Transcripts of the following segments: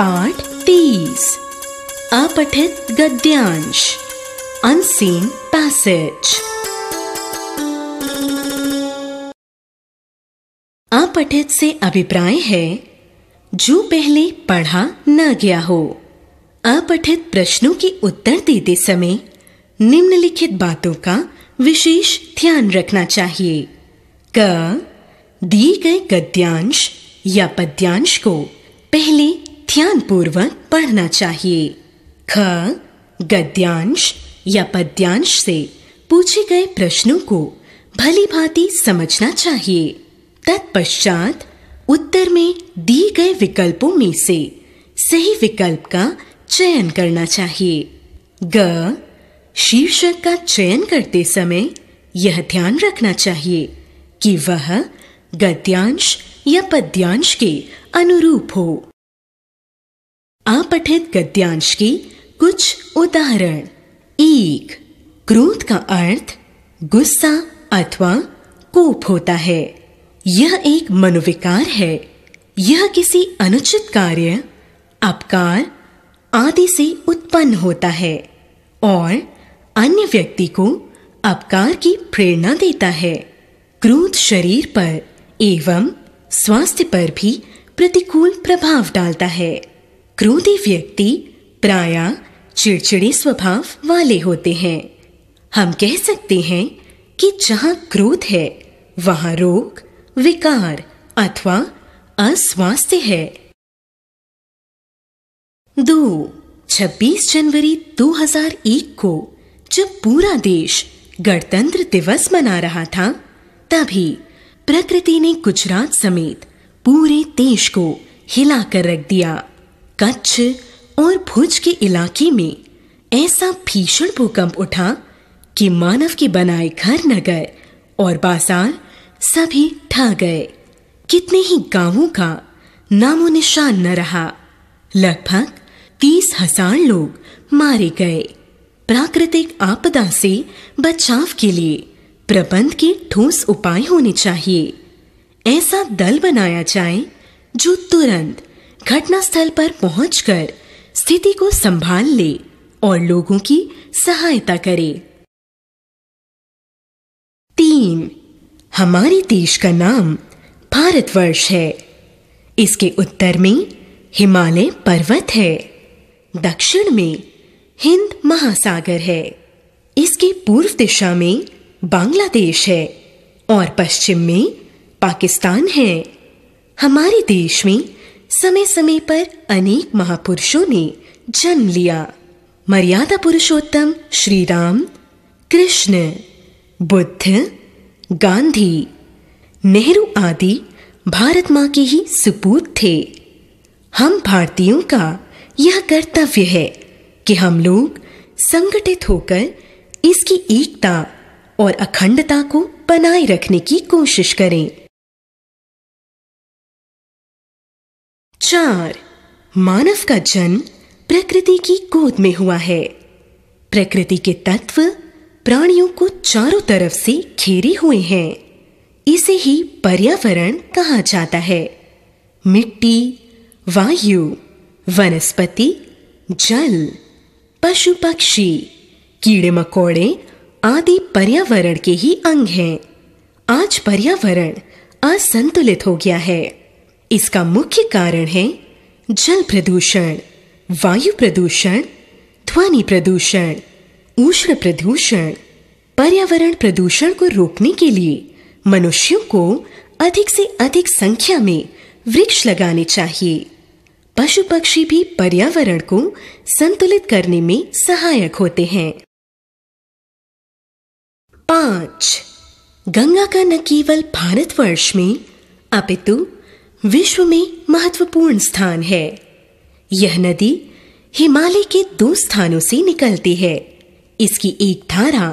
पाठ तीस अपठित गद्यांश unseen passage अपठित से अभिप्राय है जो पहले पढ़ा न गया हो अपठित प्रश्नों के उत्तर देते समय निम्नलिखित बातों का विशेष ध्यान रखना चाहिए क दिए गए गद्यांश या पद्यांश को पहले ध्यान पूर्वक पढ़ना चाहिए ख गद्यांश या पद्यांश से पूछे गए प्रश्नों को भली भांति समझना चाहिए तत्पश्चात उत्तर में दिए गए विकल्पों में से सही विकल्प का चयन करना चाहिए ग शीर्षक का चयन करते समय यह ध्यान रखना चाहिए कि वह गद्यांश या पद्यांश के अनुरूप हो अपठित गद्यांश की कुछ उदाहरण एक क्रोध का अर्थ गुस्सा अथवा कोप होता है यह एक मनोविकार है यह किसी अनुचित कार्य अपकार आदि से उत्पन्न होता है और अन्य व्यक्ति को अपकार की प्रेरणा देता है क्रोध शरीर पर एवं स्वास्थ्य पर भी प्रतिकूल प्रभाव डालता है क्रोधी व्यक्ति प्राय चिड़चिड़े स्वभाव वाले होते हैं हम कह सकते हैं कि जहाँ क्रोध है वहाँ रोग विकार अथवा अस्वास्थ्य है दो 26 जनवरी 2001 को जब पूरा देश गणतंत्र दिवस मना रहा था तभी प्रकृति ने गुजरात समेत पूरे देश को हिला कर रख दिया कच्छ और भुज के इलाके में ऐसा भीषण भूकंप उठा कि मानव के बनाए घर न गए और बाजार सभी ठा गए कितने ही गांवों का नामो निशान न रहा लगभग तीस हजार लोग मारे गए प्राकृतिक आपदा से बचाव के लिए प्रबंध के ठोस उपाय होने चाहिए ऐसा दल बनाया जाए जो तुरंत घटनास्थल पर पहुंचकर स्थिति को संभाल ले और लोगों की सहायता करे तीन हमारे देश का नाम भारतवर्ष है इसके उत्तर में हिमालय पर्वत है दक्षिण में हिंद महासागर है इसके पूर्व दिशा में बांग्लादेश है और पश्चिम में पाकिस्तान है हमारे देश में समय समय पर अनेक महापुरुषों ने जन्म लिया मर्यादा पुरुषोत्तम श्री राम कृष्ण बुद्ध गांधी नेहरू आदि भारत माँ के ही सुपूत थे हम भारतीयों का यह कर्तव्य है कि हम लोग संगठित होकर इसकी एकता और अखंडता को बनाए रखने की कोशिश करें चार मानव का जन्म प्रकृति की गोद में हुआ है प्रकृति के तत्व प्राणियों को चारों तरफ से घेरे हुए हैं इसे ही पर्यावरण कहा जाता है मिट्टी वायु वनस्पति जल पशु पक्षी कीड़े मकोड़े आदि पर्यावरण के ही अंग हैं आज पर्यावरण असंतुलित हो गया है इसका मुख्य कारण है जल प्रदूषण वायु प्रदूषण ध्वनि प्रदूषण उष्ण प्रदूषण पर्यावरण प्रदूषण को रोकने के लिए मनुष्यों को अधिक से अधिक संख्या में वृक्ष लगाने चाहिए पशु पक्षी भी पर्यावरण को संतुलित करने में सहायक होते हैं पांच गंगा का न केवल भारतवर्ष में अपितु विश्व में महत्वपूर्ण स्थान है यह नदी हिमालय के दो स्थानों से निकलती है इसकी एक धारा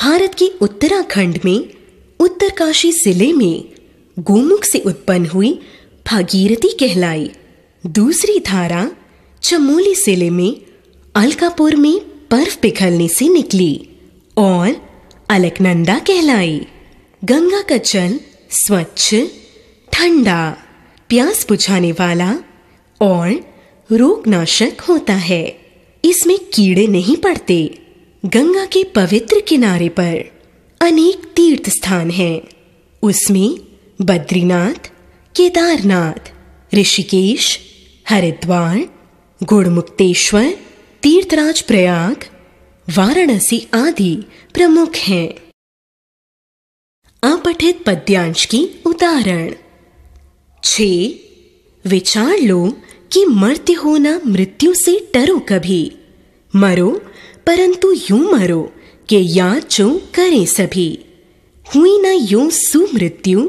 भारत के उत्तराखंड में उत्तरकाशी जिले में गोमुख से उत्पन्न हुई भागीरथी कहलाई दूसरी धारा चमोली जिले में अलकापुर में बर्फ पिघलने से निकली और अलकनंदा कहलाई गंगा का जल स्वच्छ ठंडा प्यास बुझाने वाला और रोगनाशक होता है इसमें कीड़े नहीं पड़ते गंगा के पवित्र किनारे पर अनेक तीर्थ स्थान हैं उसमें बद्रीनाथ केदारनाथ ऋषिकेश हरिद्वार गुड़मुक्तेश्वर तीर्थराज प्रयाग वाराणसी आदि प्रमुख हैं अपठित पद्यांश की उदाहरण छ विचार लो कि मरते हो ना मृत्यु से डरो कभी मरो परंतु यूं मरो कि या जो करें सभी हुई ना यूं सुमृत्यु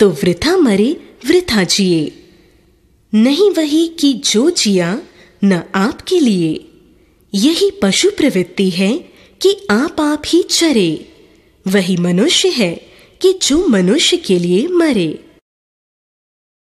तो वृथा मरे वृथा जिए नहीं वही कि जो जिया न आपके लिए यही पशु प्रवृत्ति है कि आप आप ही चरे वही मनुष्य है कि जो मनुष्य के लिए मरे